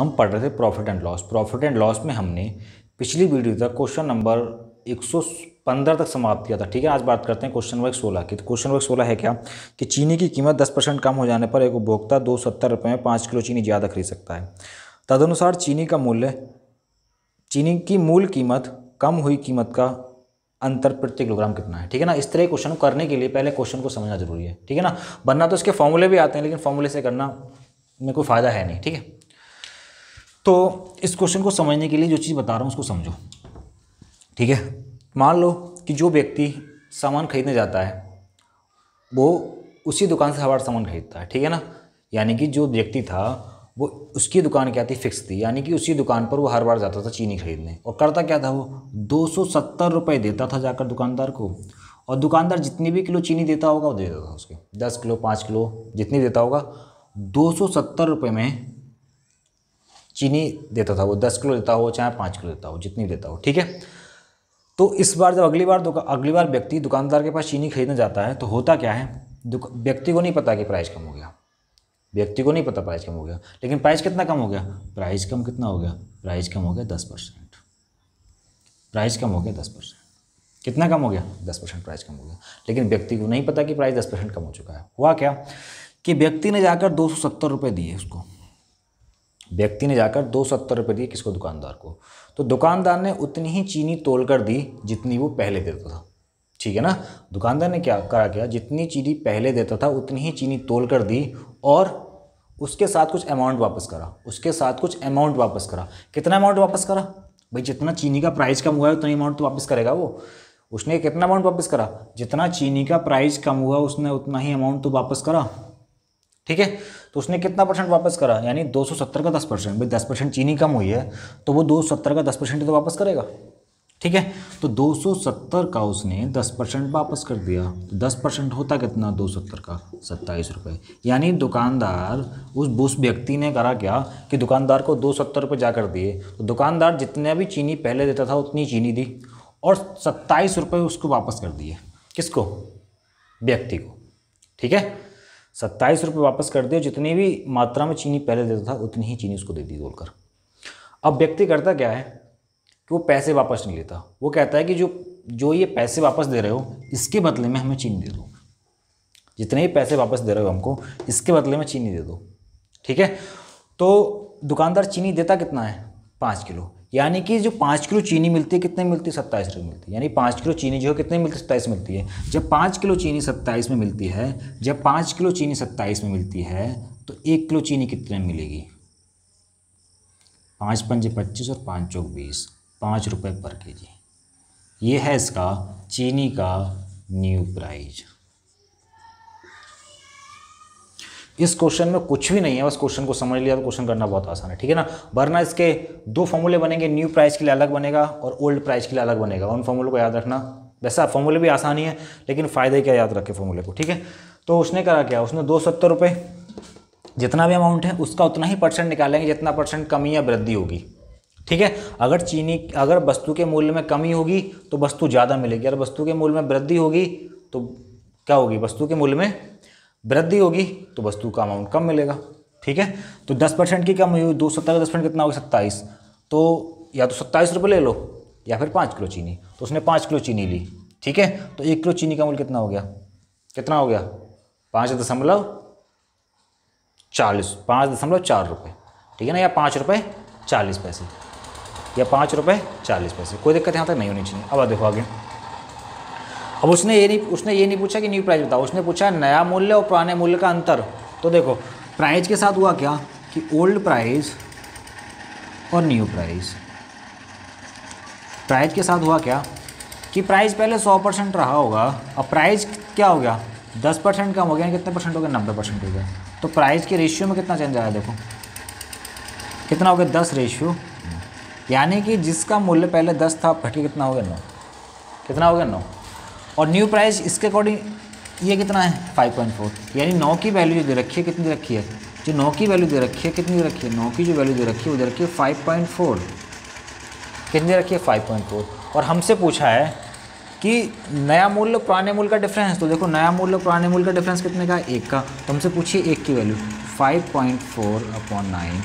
हम पढ़ रहे थे profit and loss profit and loss में हमने पिछली वीडियो तक क्वेश्चन नंबर 115 तक समाप्त किया था ठीक है आज बात करते हैं क्वेश्चन नंबर 16 की तो क्वेश्चन नंबर 16 है क्या कि चीनी की कीमत 10 परसेंट कम हो जाने पर एक उपभोक्ता दो सत्तर रुपये में पाँच किलो चीनी ज़्यादा खरीद सकता है तदनुसार चीनी का मूल्य चीनी की मूल कीमत कम हुई कीमत का अंतर प्रति किलोग्राम कितना है ठीक है ना इस तरह क्वेश्चन करने के लिए पहले क्वेश्चन को समझना जरूरी है ठीक है ना बनना तो इसके फॉर्मूले भी आते हैं लेकिन फॉर्मूले से करना में कोई फ़ायदा है नहीं ठीक है तो इस क्वेश्चन को समझने के लिए जो चीज़ बता रहा हूँ उसको समझो ठीक है मान लो कि जो व्यक्ति सामान खरीदने जाता है वो उसी दुकान से हर सामान खरीदता है ठीक है ना यानी कि जो व्यक्ति था वो उसकी दुकान क्या थी फिक्स थी यानी कि उसी दुकान पर वो हर बार जाता था चीनी खरीदने और करता क्या था वो दो सौ सत्तर रुपये देता था जाकर दुकानदार को और दुकानदार जितनी भी किलो चीनी देता होगा वो दे देता था उसके दस किलो पाँच किलो जितनी देता होगा दो सौ सत्तर रुपये में चीनी देता था वो दस किलो देता हो चाहे पाँच किलो देता हो जितनी देता हो ठीक है तो इस बार जब अगली बार अगली बार व्यक्ति दुकानदार के पास चीनी खरीदने जाता है तो होता क्या है व्यक्ति को नहीं पता कि प्राइस कम हो गया व्यक्ति को नहीं पता प्राइस कम हो गया लेकिन प्राइस कितना कम हो गया प्राइस कम कितना हो गया प्राइस कम हो गया दस परसेंट प्राइस कम हो गया दस परसेंट कितना कम हो गया दस परसेंट प्राइस कम हो गया लेकिन व्यक्ति को नहीं पता कि प्राइस दस परसेंट कम हो चुका है हुआ क्या कि व्यक्ति ने जाकर दो सौ सत्तर रुपये दिए उसको व्यक्ति ने जाकर दो सत्तर रुपये दिए किसको दुकानदार को तो दुकानदार ने उतनी ही चीनी तोल कर दी जितनी वो पहले देता था ठीक है ना दुकानदार ने क्या करा क्या जितनी चीनी पहले देता था उतनी ही चीनी तोल कर दी और उसके साथ कुछ अमाउंट वापस करा उसके साथ कुछ अमाउंट वापस करा कितना अमाउंट वापस करा भाई जितना चीनी का प्राइस कम हुआ है उतना अमाउंट तो वापस करेगा वो उसने कितना अमाउंट वापस करा जितना चीनी का प्राइस कम हुआ उसने उतना ही अमाउंट तो वापस करा ठीक है तो उसने कितना परसेंट वापस करा यानी 270 का 10 परसेंट भाई दस परसेंट चीनी कम हुई है तो वो 270 का 10 परसेंट तो वापस करेगा ठीक है तो 270 का उसने 10 परसेंट वापस कर दिया तो 10 परसेंट होता कितना 270 का सत्ताईस रुपये यानी दुकानदार उस बुस व्यक्ति ने करा क्या कि दुकानदार को दो सत्तर रुपये जा कर दिए तो दुकानदार जितने भी चीनी पहले देता था उतनी चीनी दी और सत्ताईस रुपये उसको वापस कर दिए किसको व्यक्ति को ठीक है सत्ताईस रुपये वापस कर दिए जितनी भी मात्रा में चीनी पहले देता था उतनी ही चीनी उसको दे दी बोलकर अब व्यक्ति करता क्या है कि वो पैसे वापस नहीं लेता वो कहता है कि जो जो ये पैसे वापस दे रहे हो इसके बदले में हमें चीनी दे दो जितने भी पैसे वापस दे रहे हो हमको इसके बदले में चीनी दे दो ठीक है तो दुकानदार चीनी देता कितना है पाँच किलो यानी कि जो पाँच किलो चीनी मिलती है कितने मिलती है सत्ताईस रुपये मिलती है यानी पाँच किलो चीनी जो है कितने मिलती है सत्ताईस मिलती है जब पाँच किलो चीनी सत्ताईस में मिलती है जब पाँच किलो चीनी सत्ताईस में मिलती है तो एक किलो चीनी कितने में मिलेगी पाँच पंजे पच्चीस और पाँच चौक बीस पाँच रुपये पर के जी ये है इसका चीनी का न्यू प्राइज इस क्वेश्चन में कुछ भी नहीं है बस क्वेश्चन को समझ लिया तो क्वेश्चन करना बहुत आसान है ठीक है ना वरना इसके दो फॉर्मूले बनेंगे न्यू प्राइस के लिए अलग बनेगा और ओल्ड प्राइस के लिए अलग बनेगा उन फॉर्मूले को याद रखना वैसा फॉर्मूले भी आसान ही है लेकिन फ़ायदे क्या याद रखे फॉर्मूले को ठीक है तो उसने करा क्या उसने दो सत्तर रुपये जितना भी अमाउंट है उसका उतना ही परसेंट निकालेंगे जितना परसेंट कमी या वृद्धि होगी ठीक है अगर चीनी अगर वस्तु के मूल्य में कमी होगी तो वस्तु ज़्यादा मिलेगी अगर वस्तु के मूल्य में वृद्धि होगी तो क्या होगी वस्तु के मूल्य में वृद्धि होगी तो वस्तु का अमाउंट कम मिलेगा ठीक है तो दस परसेंट की कम हुई दो सत्तर का दस परसेंट कितना होगा सत्ताईस तो या तो सत्ताईस रुपये ले लो या फिर पाँच किलो चीनी तो उसने पाँच किलो चीनी ली ठीक है तो एक किलो चीनी का मूल्य कितना हो गया कितना हो गया पाँच दशमलव चालीस पाँच दशमलव चार रुपये ठीक है ना या पाँच रुपये चालीस पैसे या पाँच रुपये चालीस पैसे कोई दिक्कत यहाँ तक नहीं होनी चाहिए अब देखो आगे अब उसने ये नहीं उसने ये नहीं पूछा कि न्यू प्राइस बताओ उसने पूछा नया मूल्य और पुराने मूल्य का अंतर तो देखो प्राइस के साथ हुआ क्या कि ओल्ड प्राइस और न्यू प्राइस प्राइस के साथ हुआ क्या कि प्राइस पहले 100 परसेंट रहा होगा अब प्राइस क्या हो गया 10 परसेंट कम हो गया कितने परसेंट हो गया नब्बे परसेंट हो गया तो प्राइस के रेशियो में कितना चेंज आया देखो कितना हो गया दस रेशियो यानी कि जिसका मूल्य पहले दस था अब कितना हो गया नौ कितना हो गया नौ और न्यू प्राइस इसके अकॉर्डिंग ये कितना है 5.4 यानी नौ की वैल्यू जो दे रखी है कितनी दे रखी है जो नौ की वैल्यू दे रखी है कितनी दे रखी है नौ की जो वैल्यू दे रखी है वो दे रखी है फाइव पॉइंट फोर कितनी रखी है फाइव पॉइंट फोर और हमसे पूछा है कि नया मूल्य पुराने मूल्य का डिफरेंस तो देखो नया मूल्य पुराने मूल्य का डिफरेंस कितने का एक का तो हमसे पूछिए एक की value five point four upon nine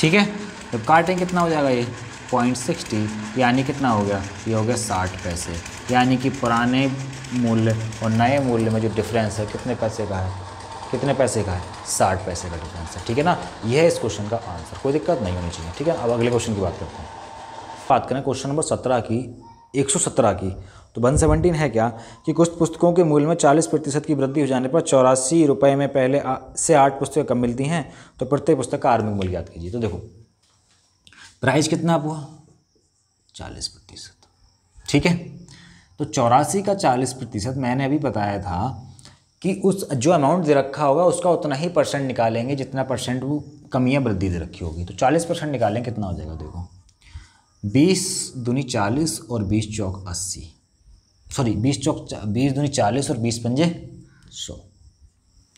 ठीक है तो काटें कितना हो जाएगा ये पॉइंट सिक्सटी यानी कितना हो गया ये हो गया साठ पैसे यानी कि पुराने मूल्य और नए मूल्य में जो डिफरेंस है कितने पैसे का है कितने पैसे का है साठ पैसे का डिफरेंस है ठीक है ना यह है इस क्वेश्चन का आंसर कोई दिक्कत नहीं होनी चाहिए ठीक है अब अगले क्वेश्चन की बात करते हैं बात करें क्वेश्चन नंबर सत्रह की एक सौ सत्रह की तो वन सेवनटीन है क्या कि कुछ पुस्तकों के मूल्य में चालीस प्रतिशत की वृद्धि हो जाने पर चौरासी रुपये में पहले आ, से आठ पुस्तकें कम मिलती हैं तो प्रत्येक पुस्तक का आर्मिक मूल्य याद कीजिए तो देखो प्राइस कितना अब हुआ चालीस प्रतिशत ठीक है तो चौरासी का चालीस प्रतिशत मैंने अभी बताया था कि उस जो अमाउंट दे रखा होगा उसका उतना ही परसेंट निकालेंगे जितना परसेंट वो कमियाँ वृद्धि दे रखी होगी तो चालीस परसेंट निकालेंगे कितना हो जाएगा देखो बीस दूनी चालीस और बीस चौक अस्सी सॉरी बीस चौक बीस दूनी चालीस और बीस पंजे सौ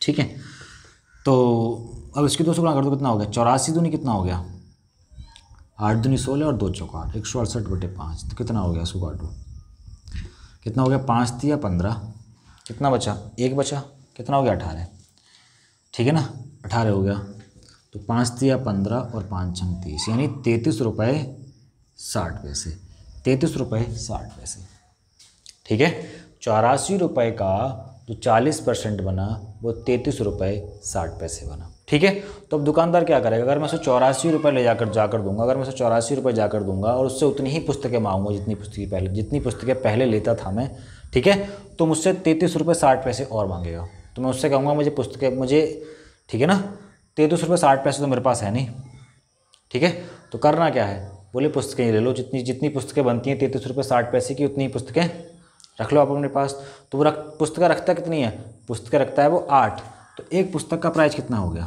ठीक है तो अब इसकी दो सौ गुणा कर दो कितना हो गया चौरासी दूनी कितना हो गया आठ दूनी सोलह और दो चौकाठ एक सौ अड़सठ बटे पाँच तो कितना हो गया इसको काटो कितना हो गया पाँच दिया पंद्रह कितना बचा एक बचा कितना हो गया अठारह ठीक है ना अठारह हो गया तो पाँच दिया पंद्रह और पाँच छंग तीस यानी तैंतीस रुपये साठ पैसे तैंतीस रुपये साठ पैसे ठीक है चौरासी रुपये का जो चालीस परसेंट बना वो तैंतीस रुपये साठ पैसे बना ठीक है तो अब दुकानदार क्या करेगा अगर मैं उसे चौरासी रुपये ले जाकर जाकर दूंगा अगर मैं उसे चौरासी रुपये जाकर दूंगा और उससे उतनी ही पुस्तकें मांगूंगा जितनी पुस्तकें पहले जितनी पुस्तकें पहले लेता था मैं ठीक है तो मुझसे तैंतीस रुपये साठ पैसे और मांगेगा तो मैं उससे कहूँगा मुझे पुस्तकें मुझे ठीक है ना तैंतीस रुपये साठ पैसे तो मेरे पास है नहीं ठीक है तो करना क्या है बोले पुस्तकें ले लो जितनी जितनी पुस्तकें बनती हैं तैंतीस रुपये साठ पैसे की उतनी ही पुस्तकें रख लो आप अपने पास तो वो रख पुस्तकें रखता कितनी है पुस्तकें रखता है वो आठ तो एक पुस्तक का प्राइस कितना हो गया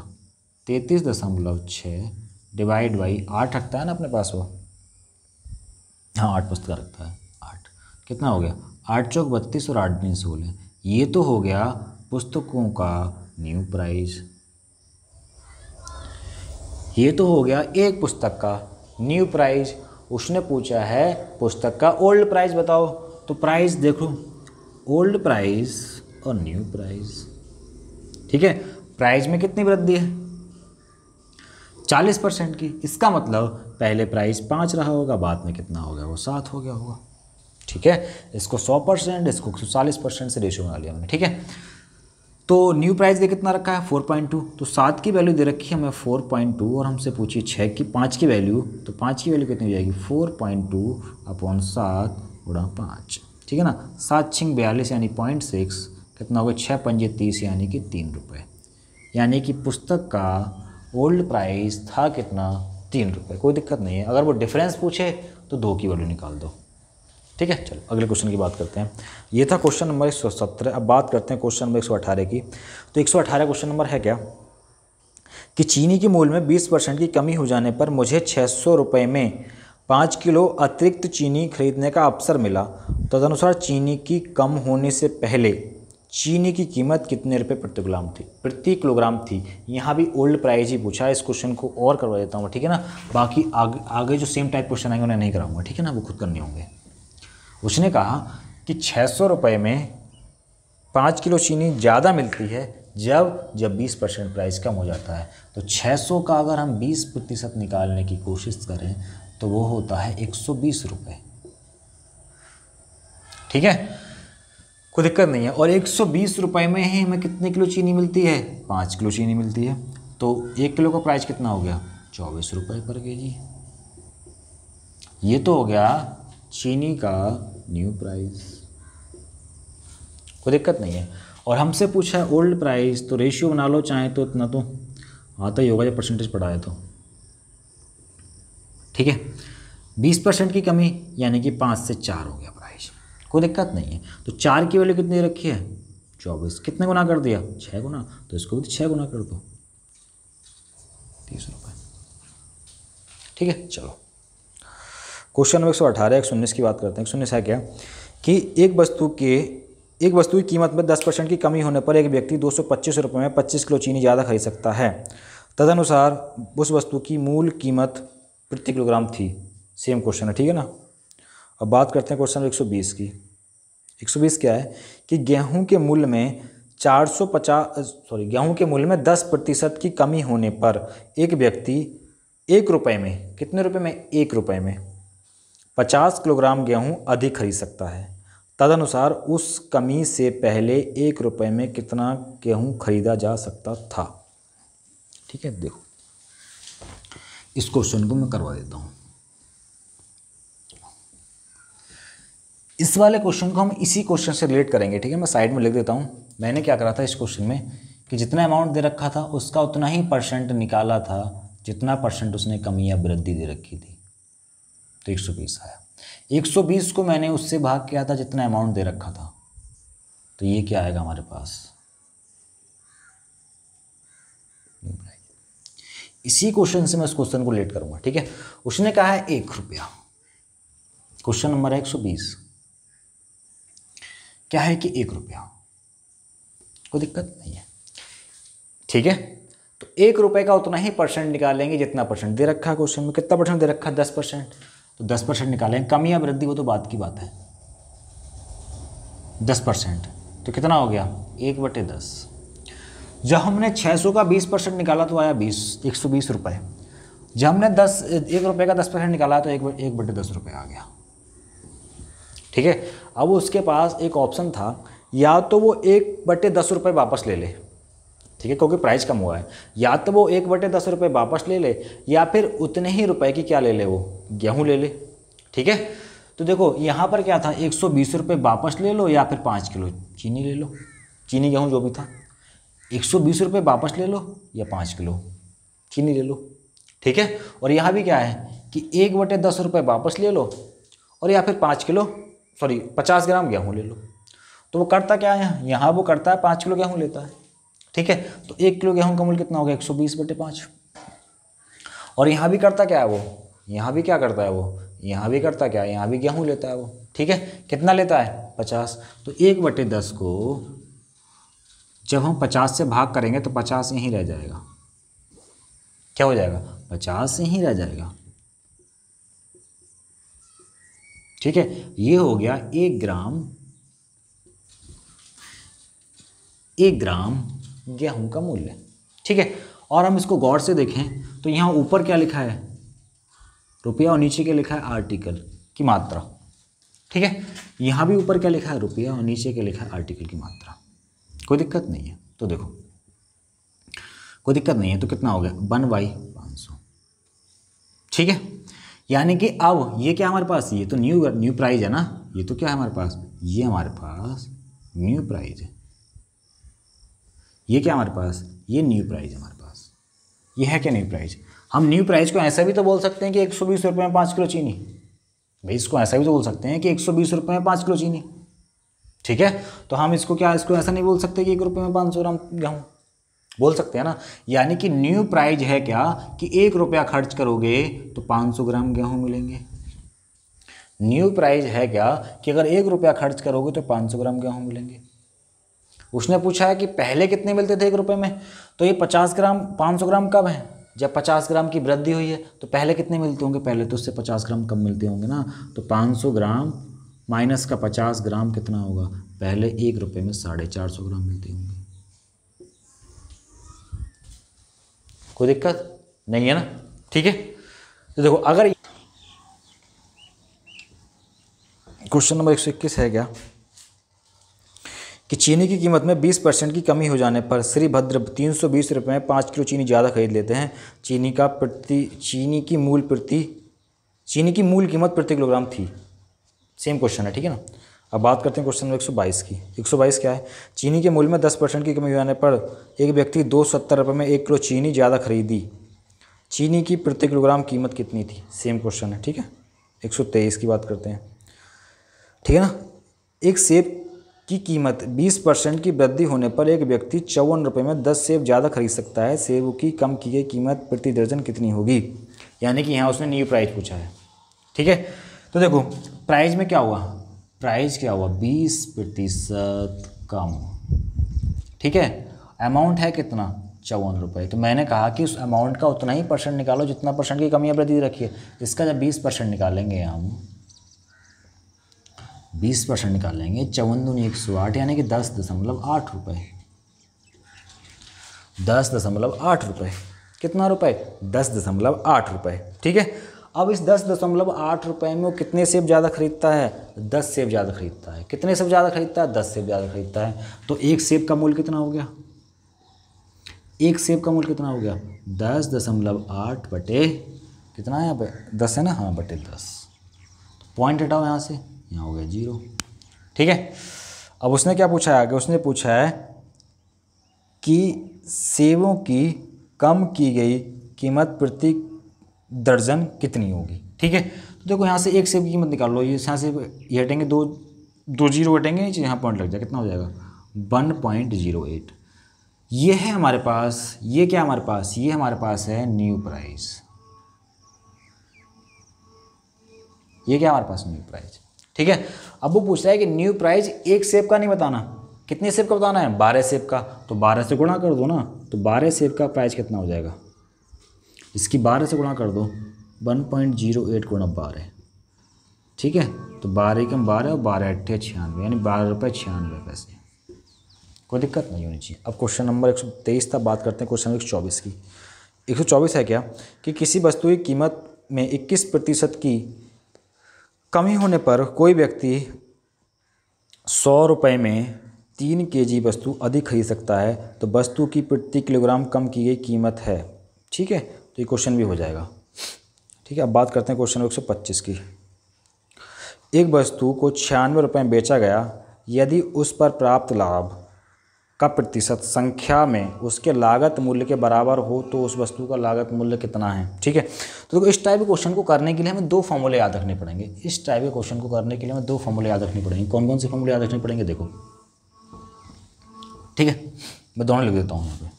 तैतीस दशमलव छः डिवाइड बाई आठ रखता है ना अपने पास वो हाँ आठ पुस्तक रखता है आठ कितना हो गया आठ चौक बत्तीस और आठ दिन सोलह ये तो हो गया पुस्तकों का न्यू प्राइस ये तो हो गया एक पुस्तक का न्यू प्राइस उसने पूछा है पुस्तक का ओल्ड प्राइस बताओ तो प्राइस देखो ओल्ड प्राइस और न्यू प्राइस ठीक है प्राइस में कितनी वृद्धि है चालीस परसेंट की इसका मतलब पहले प्राइस पाँच रहा होगा बाद में कितना हो गया वो सात हो गया होगा ठीक है इसको सौ परसेंट इसको चालीस परसेंट से रेशियो बना लिया हमने ठीक है तो न्यू प्राइस दे कितना रखा है फोर पॉइंट टू तो सात की वैल्यू दे रखी है हमें फोर पॉइंट टू और हमसे पूछिए छः की पाँच की वैल्यू तो पाँच की वैल्यू कितनी हो जाएगी फोर पॉइंट टू अपॉन सात गुणा पाँच ठीक है ना सात छिंग बयालीस यानी पॉइंट सिक्स कितना हो गया छः पंजे तीस यानी कि तीन रुपये यानी कि पुस्तक का ओल्ड प्राइस था कितना तीन रुपये कोई दिक्कत नहीं है अगर वो डिफरेंस पूछे तो दो की वैल्यू निकाल दो ठीक है चलो अगले क्वेश्चन की बात करते हैं ये था क्वेश्चन नंबर एक सौ अब बात करते हैं क्वेश्चन नंबर एक सौ अठारह की तो एक सौ अठारह क्वेश्चन नंबर है क्या कि चीनी के मूल में बीस परसेंट की कमी हो जाने पर मुझे छः सौ रुपये में पाँच किलो अतिरिक्त चीनी खरीदने का अवसर मिला तदनुसार चीनी की कम होने से पहले चीनी की कीमत कितने रुपए प्रति किलोग्राम थी प्रति किलोग्राम थी यहाँ भी ओल्ड प्राइस ही पूछा इस क्वेश्चन को और करवा देता हूँ ठीक है ना बाकी आगे जो सेम टाइप क्वेश्चन आएंगे उन्हें नहीं कराऊंगा ठीक है ना वो खुद करने होंगे उसने कहा कि छः सौ रुपये में पाँच किलो चीनी ज़्यादा मिलती है जब जब 20 परसेंट प्राइस कम हो जाता है तो 600 का अगर हम 20 प्रतिशत निकालने की कोशिश करें तो वो होता है एक सौ ठीक है कोई दिक्कत नहीं है और एक सौ में ही हमें कितने किलो चीनी मिलती है पाँच किलो चीनी मिलती है तो एक किलो का प्राइस कितना हो गया चौबीस रुपये पर के जी ये तो हो गया चीनी का न्यू प्राइस कोई दिक्कत नहीं है और हमसे पूछा है ओल्ड प्राइस तो रेशियो बना लो चाहे तो इतना तो आता हाँ, तो ही होगा जब परसेंटेज पढ़ाए है तो ठीक है बीस परसेंट की कमी यानी कि पाँच से चार हो गया कोई दिक्कत नहीं है तो चार की वैल्यू कितनी रखी है चौबीस कितने गुना कर दिया छः गुना तो इसको भी तो छः गुना कर दो तीस रुपये ठीक है चलो क्वेश्चन नंबर एक सौ अठारह एक सौ उन्नीस की बात करते हैं एक सौ उन्नीस है क्या कि एक वस्तु के एक वस्तु की कीमत में दस परसेंट की कमी होने पर एक व्यक्ति दो सौ पच्चीस रुपये में पच्चीस किलो चीनी ज़्यादा खरीद सकता है तदनुसार उस वस्तु की मूल कीमत प्रति किलोग्राम थी सेम क्वेश्चन है ठीक है ना अब बात करते हैं क्वेश्चन 120 की 120 क्या है कि गेहूं के मूल्य में 450 सॉरी गेहूं के मूल्य में 10 प्रतिशत की कमी होने पर एक व्यक्ति एक रुपये में कितने रुपए में एक रुपये में 50 किलोग्राम गेहूं अधिक खरीद सकता है तदनुसार उस कमी से पहले एक रुपये में कितना गेहूं खरीदा जा सकता था ठीक है देखो इस क्वेश्चन को मैं करवा देता हूँ इस वाले क्वेश्चन को हम इसी क्वेश्चन से रिलेट करेंगे ठीक है मैं साइड में लिख देता हूँ मैंने क्या करा था इस क्वेश्चन में कि जितना अमाउंट दे रखा था उसका उतना ही परसेंट निकाला था जितना परसेंट उसने कमी या वृद्धि दे रखी थी तो एक सौ बीस आया एक सौ बीस को मैंने उससे भाग किया था जितना अमाउंट दे रखा था तो ये क्या आएगा हमारे पास इसी क्वेश्चन से मैं उस क्वेश्चन को लेट करूंगा ठीक है उसने कहा है एक रुपया क्वेश्चन नंबर है एक सौ बीस क्या है कि एक रुपया कोई दिक्कत नहीं है ठीक है तो एक रुपये का उतना ही परसेंट निकालेंगे जितना परसेंट दे रखा है क्वेश्चन में कितना परसेंट दे रखा है दस परसेंट तो दस परसेंट निकालेंगे कम या वृद्धि वो तो बात की बात है दस परसेंट तो कितना हो गया एक बटे दस जब हमने छः सौ का बीस परसेंट निकाला तो आया बीस एक सौ बीस रुपये जब हमने दस एक रुपये का दस परसेंट निकाला तो एक एक बटे दस रुपये आ गया ठीक है अब उसके पास एक ऑप्शन था या तो वो एक बटे दस रुपये वापस ले ले ठीक है क्योंकि प्राइस कम हुआ है या तो वो एक बटे दस रुपये वापस ले ले या फिर उतने ही रुपए की क्या ले ले वो गेहूँ ले ले ठीक है तो देखो यहाँ पर क्या था एक सौ बीस रुपये वापस ले लो या फिर पाँच किलो चीनी ले लो चीनी गेहूँ जो भी था एक सौ बीस रुपये वापस ले लो या पाँच किलो चीनी ले लो ठीक है और यहाँ भी क्या है कि एक बटे दस रुपये वापस ले लो और या फिर पाँच किलो सॉरी पचास ग्राम गेहूँ ले लो तो वो करता क्या है यहाँ यहाँ वो करता है पाँच किलो गेहूँ लेता है ठीक है तो एक किलो गेहूँ का मूल्य कितना होगा एक सौ बीस बटे पाँच और यहाँ भी करता क्या है वो यहाँ भी क्या करता है वो यहाँ भी करता क्या है यहाँ भी गेहूँ लेता है वो ठीक है कितना लेता है पचास तो एक बटे दस को जब हम पचास से भाग करेंगे तो पचास यहीं रह जाएगा क्या हो जाएगा पचास यहीं रह जाएगा ठीक है ये हो गया एक ग्राम एक ग्राम गेहूं का मूल्य ठीक है और हम इसको गौर से देखें तो यहाँ ऊपर क्या लिखा है रुपया और नीचे क्या लिखा है आर्टिकल की मात्रा ठीक है यहां भी ऊपर क्या लिखा है रुपया और नीचे क्या लिखा है आर्टिकल की मात्रा कोई दिक्कत नहीं है तो देखो कोई दिक्कत नहीं है तो कितना हो गया वन बाई पाँच सौ ठीक है यानी कि अब ये क्या हमारे पास ये तो न्यू न्यू प्राइज है ना ये तो क्या है हमारे पास ये हमारे पास न्यू प्राइज है ये क्या हमारे पास ये न्यू प्राइज हमारे पास ये है क्या न्यू प्राइज हम न्यू प्राइज को ऐसा भी तो बोल सकते हैं कि एक सौ बीस रुपये में पाँच किलो चीनी भाई इसको ऐसा भी तो बोल सकते हैं कि एक सौ बीस रुपये में पाँच किलो चीनी ठीक है तो हम इसको क्या इसको ऐसा नहीं बोल सकते कि एक रुपये में पाँच सौ ग्राम गेहूँ बोल सकते हैं ना यानी कि न्यू प्राइज है क्या कि एक रुपया खर्च करोगे तो 500 ग्राम गेहूँ मिलेंगे न्यू प्राइज है क्या कि अगर एक रुपया खर्च करोगे तो 500 ग्राम गेहूँ मिलेंगे उसने पूछा है कि पहले कितने मिलते थे एक रुपये में तो ये पचास ग्राम पाँच सौ ग्राम कब है जब पचास ग्राम की वृद्धि हुई है तो पहले कितने मिलते होंगे पहले तो उससे पचास ग्राम कम मिलते होंगे ना तो पाँच सौ ग्राम माइनस का पचास ग्राम कितना होगा पहले एक रुपये में साढ़े चार सौ ग्राम मिलते होंगे कोई दिक्कत नहीं है ना ठीक है तो देखो अगर क्वेश्चन नंबर एक सौ इक्कीस है क्या कि चीनी की कीमत में 20 परसेंट की कमी हो जाने पर श्री भद्र तीन सौ बीस रुपये में पाँच किलो चीनी ज़्यादा खरीद लेते हैं चीनी का प्रति चीनी की मूल प्रति चीनी की मूल कीमत प्रति किलोग्राम थी सेम क्वेश्चन है ठीक है ना अब बात करते हैं क्वेश्चन नंबर 122 की 122 क्या है चीनी के मूल्य में 10 परसेंट की कमी होने पर एक व्यक्ति दो सत्तर रुपये में एक किलो चीनी ज़्यादा खरीदी चीनी की प्रति किलोग्राम कीमत कितनी थी सेम क्वेश्चन है ठीक है 123 की बात करते हैं ठीक है ना एक सेब की कीमत 20 परसेंट की वृद्धि होने पर एक व्यक्ति चौवन रुपये में दस सेब ज़्यादा खरीद सकता है सेब की कम की गई कीमत प्रति दर्जन कितनी होगी यानी कि यहाँ उसने न्यू प्राइस पूछा है ठीक है तो देखो प्राइस में क्या हुआ प्राइस क्या हुआ बीस प्रतिशत कम ठीक है अमाउंट है कितना चौवन रुपये तो मैंने कहा कि उस अमाउंट का उतना ही परसेंट निकालो जितना परसेंट की कमी वृद्धि रखिए इसका जब बीस परसेंट निकालेंगे हम बीस परसेंट निकालेंगे चौवन दूनी एक सौ आठ यानी कि दस दशमलव आठ रुपये दस दशमलव आठ रुपये कितना रुपए दस दशमलव आठ रुपये ठीक है अब इस दस दशमलव आठ रुपये में वो कितने सेब ज़्यादा खरीदता है दस सेब ज़्यादा खरीदता है कितने सेब ज़्यादा खरीदता है दस सेब ज़्यादा खरीदता है तो एक सेब का मूल्य कितना हो गया एक सेब का मूल्य कितना हो गया दस दशमलव आठ बटे कितना है यहाँ दस है ना हाँ बटे दस तो पॉइंट हटाओ यहाँ से यहाँ हो गया जीरो ठीक है अब उसने क्या पूछा है आगे उसने पूछा है कि सेबों की कम की गई कीमत प्रति दर्जन कितनी होगी ठीक है तो देखो यहाँ से एक सेब की कीमत निकाल लो ये यहाँ से ये हटेंगे दो दो जीरो हटेंगे यहाँ पॉइंट लग जाएगा कितना हो जाएगा वन पॉइंट जीरो एट ये है हमारे पास ये क्या हमारे पास ये हमारे पास है न्यू प्राइस ये क्या हमारे पास न्यू प्राइस ठीक है अब वो पूछता है कि न्यू प्राइस एक सेब का नहीं बताना कितने सेब का बताना है बारह सेब का तो बारह से गुणा कर दो ना तो बारह सेब का प्राइस कितना हो जाएगा इसकी बारह से गुणा कर दो वन पॉइंट जीरो एट गुणा बारह ठीक है तो बारह कम बारह और बारह अट्ठे छियानवे यानी बारह रुपये छियानवे पैसे कोई दिक्कत नहीं होनी चाहिए अब क्वेश्चन नंबर एक सौ तेईस था बात करते हैं क्वेश्चन नंबर एक चौबीस की एक सौ चौबीस है क्या कि किसी वस्तु की कीमत में इक्कीस प्रतिशत की कमी होने पर कोई व्यक्ति सौ रुपये में तीन के जी वस्तु अधिक खरीद सकता है तो वस्तु की प्रति किलोग्राम कम की गई कीमत है ठीक है तो ये क्वेश्चन भी हो जाएगा ठीक है अब बात करते हैं क्वेश्चन एक सौ पच्चीस की एक वस्तु को छियानवे रुपये में बेचा गया यदि उस पर प्राप्त लाभ का प्रतिशत संख्या में उसके लागत मूल्य के बराबर हो तो उस वस्तु का लागत मूल्य कितना है ठीक है तो देखो इस टाइप के क्वेश्चन को करने के लिए हमें दो फॉर्मूले याद रखने पड़ेंगे इस टाइप के क्वेश्चन को करने के लिए हमें दो फॉर्मूले याद रखने पड़ेंगे कौन कौन से फॉर्मूले याद रखने पड़ेंगे देखो ठीक है मैं दोनों लिख देता हूँ यहाँ पर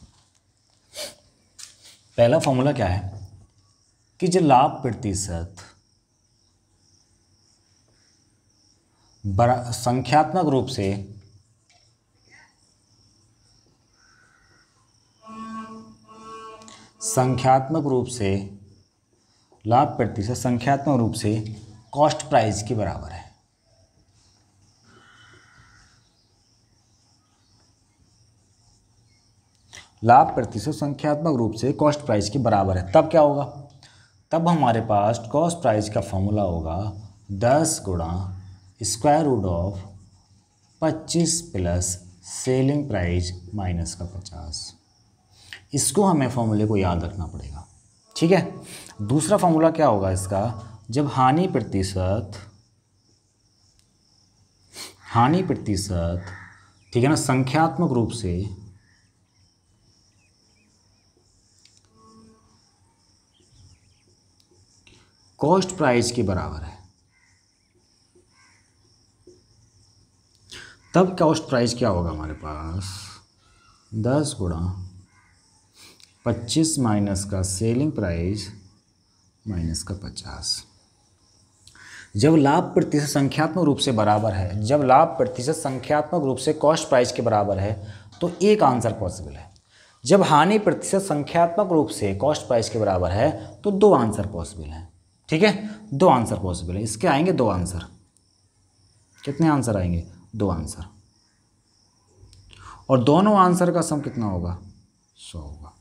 पहला फॉर्मूला क्या है कि जो लाभ प्रतिशत संख्यात्मक रूप से संख्यात्मक रूप से लाभ प्रतिशत संख्यात्मक रूप से कॉस्ट प्राइस के बराबर है लाभ प्रतिशत संख्यात्मक रूप से कॉस्ट प्राइस के बराबर है तब क्या होगा तब हमारे पास कॉस्ट प्राइस का फॉर्मूला होगा दस गुणा स्क्वायर रूट ऑफ पच्चीस प्लस सेलिंग प्राइस माइनस का पचास इसको हमें फॉर्मूले को याद रखना पड़ेगा ठीक है दूसरा फॉर्मूला क्या होगा इसका जब हानि प्रतिशत हानि प्रतिशत ठीक है ना संख्यात्मक रूप से कॉस्ट प्राइस के बराबर है तब कॉस्ट प्राइस क्या होगा हमारे पास दस गुणा पच्चीस माइनस का सेलिंग प्राइस माइनस का पचास जब लाभ प्रतिशत संख्यात्मक रूप से बराबर है जब लाभ प्रतिशत संख्यात्मक रूप से कॉस्ट प्राइस के बराबर है तो एक आंसर पॉसिबल है जब हानि प्रतिशत संख्यात्मक रूप से कॉस्ट प्राइस के बराबर है तो दो आंसर पॉसिबल हैं ठीक है दो आंसर पॉसिबल है इसके आएंगे दो आंसर कितने आंसर आएंगे दो आंसर और दोनों आंसर का सम कितना होगा सौ होगा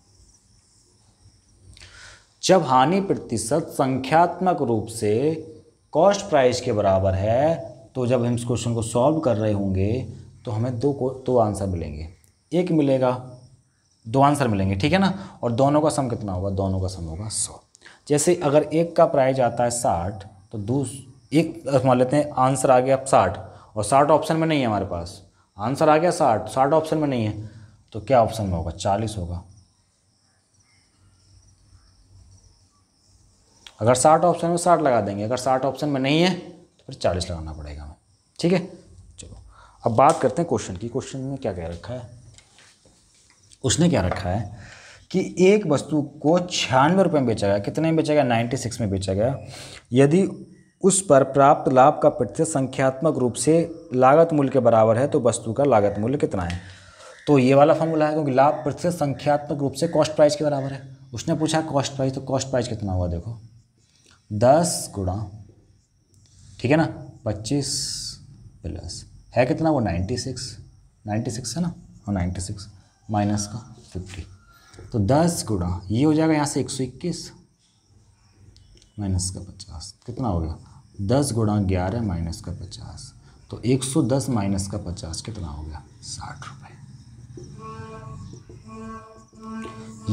जब हानि प्रतिशत संख्यात्मक रूप से कॉस्ट प्राइस के बराबर है तो जब हम इस क्वेश्चन को सॉल्व कर रहे होंगे तो हमें दो को दो आंसर मिलेंगे एक मिलेगा दो आंसर मिलेंगे ठीक है ना और दोनों का सम कितना होगा दोनों का सम होगा सौ जैसे अगर एक का प्राइज आता है साठ तो दूस एक मान लेते हैं आंसर आ गया अब साठ और साठ ऑप्शन में नहीं है हमारे पास आंसर आ गया साठ साठ ऑप्शन में नहीं है तो क्या ऑप्शन में होगा चालीस होगा अगर साठ ऑप्शन में साठ लगा देंगे अगर साठ ऑप्शन में नहीं है तो फिर चालीस लगाना पड़ेगा हमें ठीक है चलो अब बात करते हैं क्वेश्चन की क्वेश्चन में क्या कह रखा है उसने क्या रखा है कि एक वस्तु को छियानवे रुपये में बेचा गया कितने में बेचा गया नाइन्टी सिक्स में बेचा गया यदि उस पर प्राप्त लाभ का प्रतिशत संख्यात्मक रूप से लागत मूल्य के बराबर है तो वस्तु का लागत मूल्य कितना है तो ये वाला फॉर्मूला है क्योंकि लाभ प्रतिशत संख्यात्मक रूप से कॉस्ट प्राइस के बराबर है उसने पूछा कॉस्ट प्राइस तो कॉस्ट प्राइस कितना हुआ देखो दस गुणा ठीक है ना पच्चीस प्लस है कितना वो नाइन्टी सिक्स नाइन्टी सिक्स है ना और हाँ, नाइन्टी सिक्स माइनस का फिफ्टी तो दस गुणा ये हो जाएगा यहाँ से एक सौ इक्कीस माइनस का पचास कितना हो गया दस गुणा ग्यारह माइनस का पचास तो एक सौ दस माइनस का पचास कितना हो गया साठ रुपये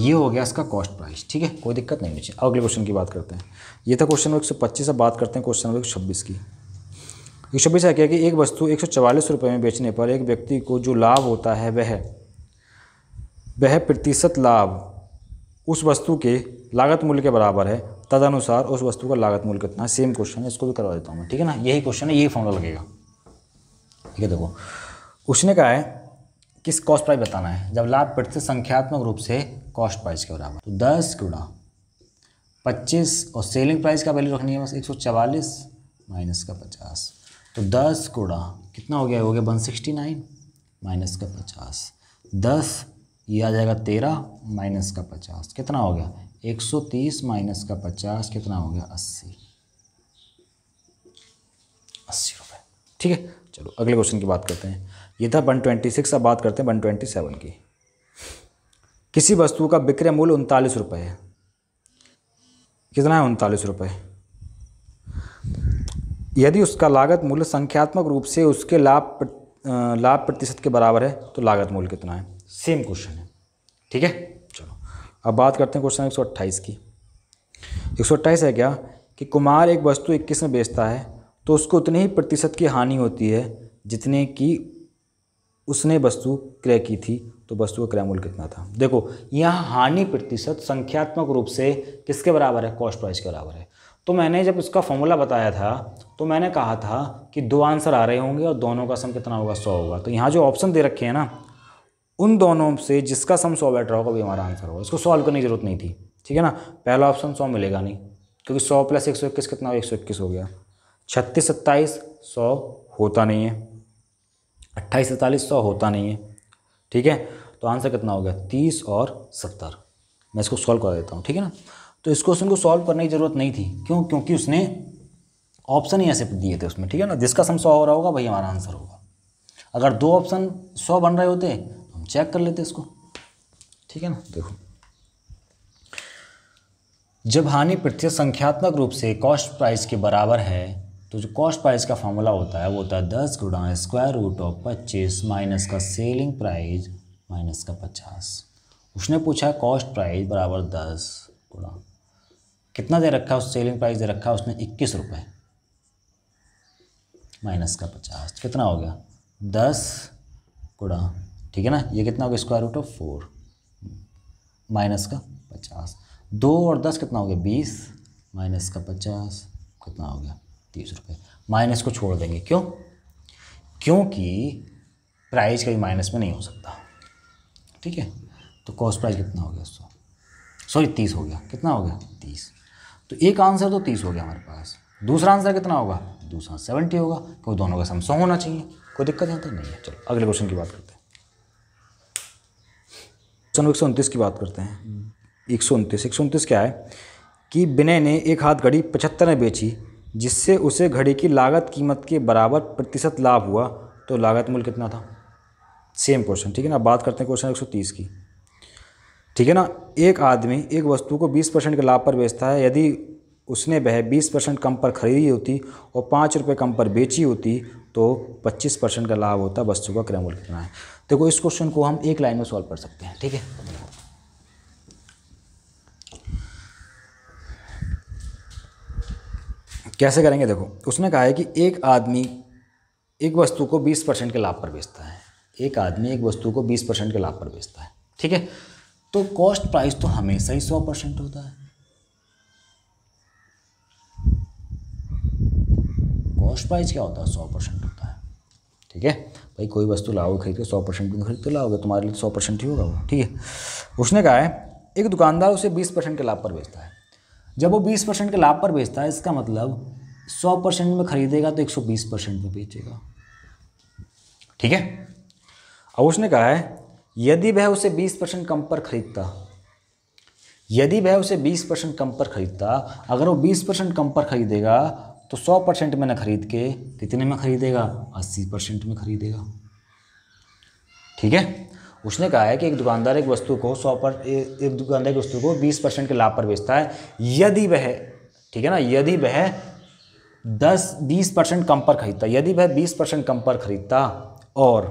ये हो गया इसका कॉस्ट प्राइस ठीक है कोई दिक्कत नहीं होनी चाहिए अगले क्वेश्चन की बात करते हैं ये था क्वेश्चन नंबर एक सौ पच्चीस अब बात करते हैं क्वेश्चन नंबर एक सौ छब्बीस की एक सौ छब्बीस क्या कि एक वस्तु एक सौ चवालीस रुपये में बेचने पर एक व्यक्ति को जो लाभ होता है वह वह प्रतिशत लाभ उस वस्तु के लागत मूल्य के बराबर है तदनुसार उस वस्तु का लागत मूल्य कितना है सेम क्वेश्चन है इसको भी करवा देता हूँ मैं ठीक है ना यही क्वेश्चन है यही फॉर्मूला लगेगा ठीक है देखो उसने कहा है किस कॉस्ट प्राइस बताना है जब लाभ प्रतिशत संख्यात्मक रूप से कॉस्ट प्राइस के बराबर तो दस गुणा पच्चीस और सेलिंग प्राइस का वैल्यू रखनी है बस एक सौ चवालीस माइनस का पचास तो दस गुणा कितना हो गया हो गया वन सिक्सटी नाइन माइनस का पचास दस ये आ जाएगा तेरह माइनस का पचास कितना हो गया एक सौ तीस माइनस का पचास कितना हो गया अस्सी अस्सी रुपये ठीक है चलो अगले क्वेश्चन की बात करते हैं ये था वन ट्वेंटी सिक्स अब बात करते हैं वन ट्वेंटी सेवन की किसी वस्तु का विक्रय मूल्य उनतालीस रुपये है कितना है उनतालीस रुपये यदि उसका लागत मूल्य संख्यात्मक रूप से उसके लाभ लाभ प्रतिशत के बराबर है तो लागत मूल्य कितना है सेम क्वेश्चन है ठीक है चलो अब बात करते हैं क्वेश्चन एक सौ अट्ठाईस की एक सौ अट्ठाईस है क्या कि कुमार एक वस्तु इक्कीस में बेचता है तो उसको उतने ही प्रतिशत की हानि होती है जितने की उसने वस्तु क्रय की थी तो वस्तु का क्रय मूल्य कितना था देखो यहाँ हानि प्रतिशत संख्यात्मक रूप से किसके बराबर है कॉस्ट प्राइस के बराबर है तो मैंने जब इसका फॉर्मूला बताया था तो मैंने कहा था कि दो आंसर आ रहे होंगे और दोनों का सम कितना होगा सौ होगा तो यहाँ जो ऑप्शन दे रखे हैं ना उन दोनों से जिसका सम सौ बैठ रहा होगा वही हमारा आंसर होगा इसको सॉल्व करने की जरूरत नहीं थी ठीक है ना पहला ऑप्शन सौ मिलेगा नहीं क्योंकि सौ प्लस एक सौ इक्कीस कितना हो एक सौ इक्कीस हो गया छत्तीस सत्ताईस सौ होता नहीं है अट्ठाईस सैंतालीस सौ होता नहीं है ठीक है तो आंसर कितना हो गया तीस और सत्तर मैं इसको सॉल्व कर देता हूँ ठीक है ना तो इस क्वेश्चन को सॉल्व करने की ज़रूरत नहीं थी क्यों क्योंकि उसने ऑप्शन ही ऐसे दिए थे उसमें ठीक है ना जिसका सम सौ हो रहा होगा वही हमारा आंसर होगा अगर दो ऑप्शन सौ बन रहे होते चेक कर लेते इसको ठीक है ना देखो जब हानि प्रत्यय संख्यात्मक रूप से कॉस्ट प्राइस के बराबर है तो जो कॉस्ट प्राइस का फॉर्मूला होता है वो होता है दस गुणा स्क्वायर रूट ऑफ पच्चीस माइनस का सेलिंग प्राइस माइनस का पचास उसने पूछा कॉस्ट प्राइस बराबर दस गुणा कितना दे रखा है उस सेलिंग प्राइस दे रखा है उसने इक्कीस रुपये माइनस का पचास कितना हो गया दस गुणा ठीक है ना ये कितना हो गया square root of four minus का पचास दो और दस कितना हो गया बीस माइनस का पचास कितना हो गया तीस रुपये माइनस को छोड़ देंगे क्यों क्योंकि प्राइस कभी माइनस में नहीं हो सकता ठीक है तो कॉस्ट प्राइस कितना हो गया सॉरी तीस हो गया कितना हो गया तीस तो एक आंसर तो तीस हो गया हमारे पास दूसरा आंसर कितना होगा दूसरा सेवेंटी होगा क्योंकि दोनों का सम सौ होना चाहिए कोई दिक्कत यहाँ तक नहीं है चलो अगले क्वेश्चन की बात करते हैं चलो एक की बात करते हैं एक सौ उनतीस एक सौ उनतीस क्या है कि विनय ने एक हाथ घड़ी पचहत्तर में बेची जिससे उसे घड़ी की लागत कीमत के बराबर प्रतिशत लाभ हुआ तो लागत मूल्य कितना था सेम क्वेश्चन ठीक है ना बात करते हैं क्वेश्चन 130 की ठीक है ना एक आदमी एक वस्तु को बीस परसेंट के लाभ पर बेचता है यदि उसने वह बीस परसेंट कम पर खरीदी होती और पाँच रुपये कम पर बेची होती तो 25 परसेंट का लाभ होता है वस्तु का क्रयमूल कितना है देखो तो इस क्वेश्चन को हम एक लाइन में सॉल्व कर सकते हैं ठीक है कैसे करेंगे देखो उसने कहा है कि एक आदमी एक वस्तु को 20 परसेंट के लाभ पर बेचता है एक आदमी एक वस्तु को 20 परसेंट के लाभ पर बेचता है ठीक है तो कॉस्ट प्राइस तो हमेशा ही 100 परसेंट होता है कॉस्ट प्राइस क्या होता है 100 परसेंट ठीक है भाई कोई वस्तु लाओ खरीद के सौ परसेंट भी खरीद के लाओगे तुम्हारे लिए तो सौ परसेंट ही होगा वो ठीक है उसने कहा है एक दुकानदार उसे बीस परसेंट के लाभ पर बेचता है जब वो बीस परसेंट के लाभ पर बेचता है इसका मतलब सौ परसेंट में खरीदेगा तो एक सौ बीस परसेंट में बेचेगा ठीक है अब उसने कहा है यदि वह उसे बीस परसेंट कम पर खरीदता यदि वह उसे बीस परसेंट कम पर खरीदता अगर वो बीस परसेंट कम पर खरीदेगा तो सौ परसेंट मैंने ख़रीद के कितने में ख़रीदेगा अस्सी परसेंट में ख़रीदेगा ठीक है उसने कहा है कि एक दुकानदार एक वस्तु को सौ पर एक दुकानदार एक वस्तु को बीस परसेंट के लाभ पर बेचता है यदि वह ठीक है ना यदि वह दस बीस परसेंट कम पर खरीदता यदि वह बीस परसेंट कम पर खरीदता और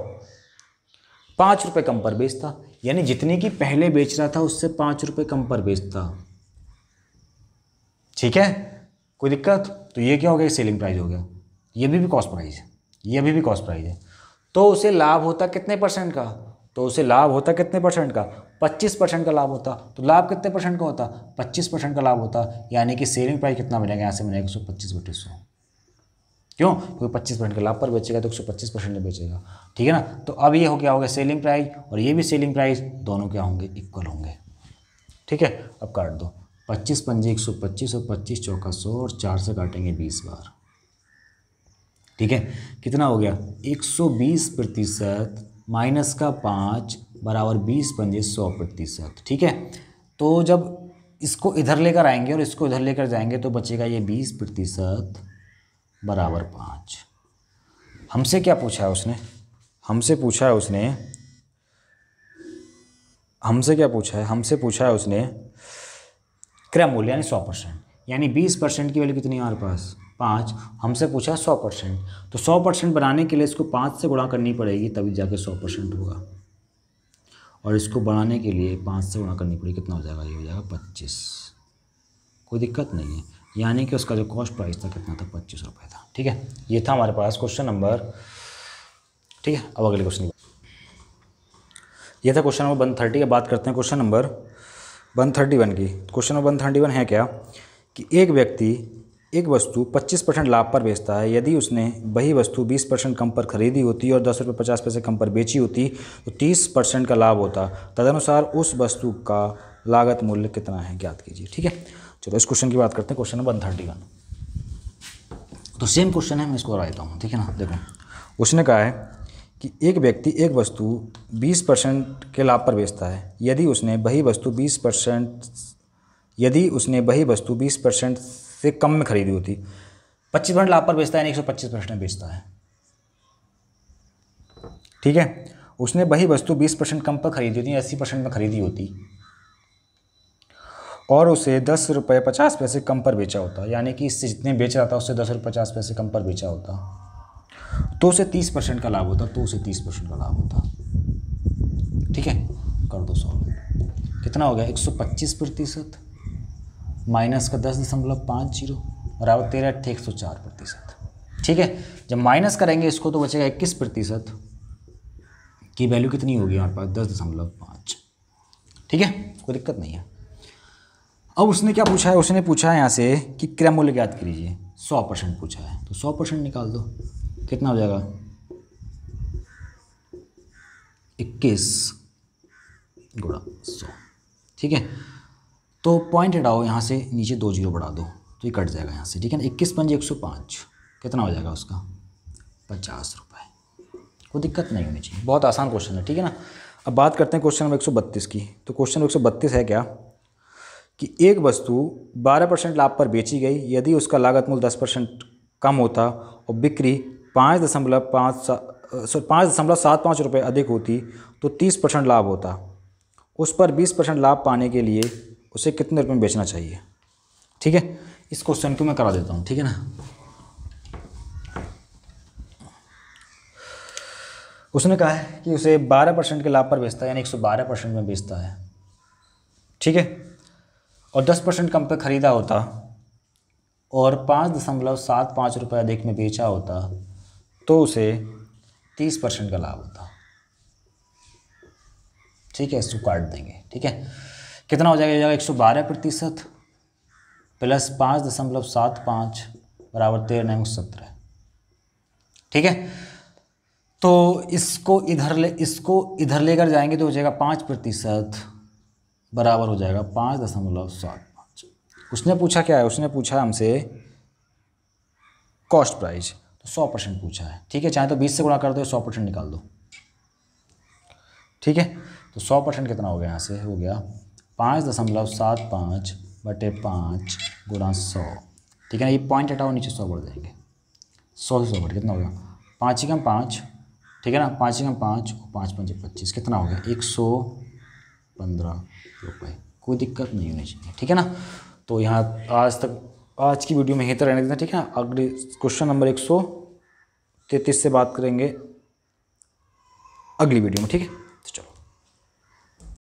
पाँच रुपये कम पर बेचता यानी जितने की पहले बेच रहा था उससे पाँच रुपये कम पर बेचता ठीक है कोई दिक्कत तो ये क्या हो गया सेलिंग प्राइस हो गया ये भी भी कॉस्ट प्राइस है ये भी भी कॉस्ट प्राइस है तो उसे लाभ होता कितने परसेंट का तो उसे लाभ होता कितने परसेंट का 25 परसेंट का लाभ होता तो लाभ कितने परसेंट का होता 25 परसेंट का लाभ होता यानी कि सेलिंग प्राइस कितना मिलेगा यहाँ से मिलेगा एक सौ पच्चीस बटे सौ क्यों क्योंकि पच्चीस परसेंट का लाभ पर बेचेगा तो एक सौ पच्चीस परसेंट में बेचेगा ठीक है ना तो अब ये हो क्या होगा सेलिंग प्राइस और ये भी सेलिंग प्राइस दोनों क्या होंगे इक्वल होंगे ठीक है अब काट दो पच्चीस पंजे एक सौ पच्चीस और पच्चीस चौका सौ और चार से काटेंगे बीस बार ठीक है कितना हो गया एक सौ बीस प्रतिशत माइनस का पाँच बराबर बीस पंजे सौ प्रतिशत ठीक है तो जब इसको इधर लेकर आएंगे और इसको इधर लेकर जाएंगे तो बचेगा ये बीस प्रतिशत बराबर पाँच हमसे क्या पूछा है उसने हमसे पूछा है उसने हमसे क्या पूछा है हमसे पूछा है उसने क्रय मूल्य यानी सौ परसेंट यानी बीस परसेंट की वैल्यू कितनी हमारे पास पाँच हमसे पूछा सौ परसेंट तो सौ परसेंट बनाने के लिए इसको पाँच से गुणा करनी पड़ेगी तभी जाके सौ परसेंट होगा और इसको बढ़ाने के लिए पाँच से गुणा करनी पड़ेगी कितना हो जाएगा ये हो जाएगा पच्चीस कोई दिक्कत नहीं है यानी कि उसका जो कॉस्ट प्राइस था कितना था पच्चीस रुपये था ठीक है ये था हमारे पास क्वेश्चन नंबर ठीक है अब अगले क्वेश्चन ये था क्वेश्चन नंबर वन थर्टी का बात करते हैं question number one thirty one की question number one thirty one है क्या कि एक व्यक्ति एक वस्तु 25 परसेंट लाभ पर बेचता है यदि उसने वही वस्तु 20 परसेंट कम पर खरीदी होती और दस रुपये पचास पैसे कम पर बेची होती तो 30 परसेंट का लाभ होता तदनुसार उस वस्तु का लागत मूल्य कितना है ज्ञात कीजिए ठीक है चलो इस क्वेश्चन की बात करते हैं question number one thirty one तो सेम क्वेश्चन है मैं इसको आता हूँ ठीक है ना देखो उसने कहा है कि एक व्यक्ति एक वस्तु 20 परसेंट के लाभ पर बेचता है यदि उसने वही वस्तु 20 परसेंट यदि उसने वही वस्तु 20 परसेंट से कम में खरीदी होती 25 परसेंट लाभ पर बेचता है एक सौ परसेंट में बेचता है ठीक है उसने वही वस्तु 20 परसेंट कम पर खरीदी होती अस्सी परसेंट में खरीदी होती और उसे दस रुपये पचास पैसे कम पर बेचा होता यानी कि इससे जितने बेच रहा था उससे दस रुपये पचास पैसे कम पर बेचा होता तो से तीस परसेंट का लाभ होता तो से तीस परसेंट का लाभ होता ठीक है कर दो सॉल्व कितना हो गया एक सौ पच्चीस प्रतिशत माइनस का दस दशमलव पाँच जीरो बराबर तेरह अट्ठे एक सौ चार प्रतिशत ठीक है जब माइनस करेंगे इसको तो बचेगा इक्कीस प्रतिशत की वैल्यू कितनी होगी हमारे पास दस दशमलव पाँच ठीक है कोई दिक्कत नहीं है अब उसने क्या पूछा है उसने पूछा है यहाँ से कि क्रैमूल्य ज्ञात कीजिए सौ परसेंट पूछा है तो सौ परसेंट निकाल दो कितना हो जाएगा इक्कीस गुड़ा सौ ठीक है तो पॉइंट हटाओ यहाँ से नीचे दो जीरो बढ़ा दो तो ये कट जाएगा यहाँ से ठीक है ना इक्कीस पंजे एक सौ पाँच कितना हो जाएगा उसका पचास रुपये कोई दिक्कत नहीं होनी चाहिए बहुत आसान क्वेश्चन है ठीक है ना अब बात करते हैं क्वेश्चन नंबर एक सौ बत्तीस की तो क्वेश्चन एक सौ बत्तीस है क्या कि एक वस्तु बारह परसेंट लाभ पर बेची गई यदि उसका लागत मूल दस परसेंट कम होता और बिक्री पाँच दशमलव पाँच पाँच दशमलव सात पाँच रुपये अधिक होती तो तीस परसेंट लाभ होता उस पर बीस परसेंट लाभ पाने के लिए उसे कितने रुपये में बेचना चाहिए ठीक है इस क्वेश्चन को मैं करा देता हूँ ठीक है ना उसने कहा है कि उसे 12 परसेंट के लाभ पर बेचता है यानी 112 परसेंट में बेचता है ठीक है और 10 परसेंट कम पे ख़रीदा होता और पाँच दशमलव सात पाँच रुपये अधिक में बेचा होता तो उसे तीस परसेंट का लाभ होता ठीक है इसको काट देंगे ठीक है कितना हो जाएगा हो जाएगा एक सौ बारह प्रतिशत प्लस पाँच दशमलव सात पाँच बराबर तेरह नौ सत्रह ठीक है तो इसको इधर ले इसको इधर लेकर जाएंगे तो हो जाएगा पाँच प्रतिशत बराबर हो जाएगा पाँच दशमलव सात पाँच उसने पूछा क्या है उसने पूछा हमसे कॉस्ट प्राइस सौ परसेंट पूछा है ठीक है चाहे तो बीस से गुणा कर दो सौ परसेंट निकाल दो ठीक है तो सौ परसेंट कितना हो गया यहाँ से हो गया पाँच दशमलव सात पाँच बटे पाँच गुणा सौ ठीक है ना ये पॉइंट हटाओ नीचे सौ बढ़ जाएंगे सौ से सौ बढ़ कितना हो गया पाँच ही कम पाँच ठीक है ना पाँच ही कम पाँच और पाँच पाँच पच्चीस कितना हो गया एक सौ पंद्रह रुपये कोई दिक्कत नहीं होनी चाहिए ठीक है ना तो यहाँ आज तक आज की वीडियो में ही तो रहने देना ठीक है अगले क्वेश्चन नंबर एक सौ तैतीस से बात करेंगे अगली वीडियो में ठीक है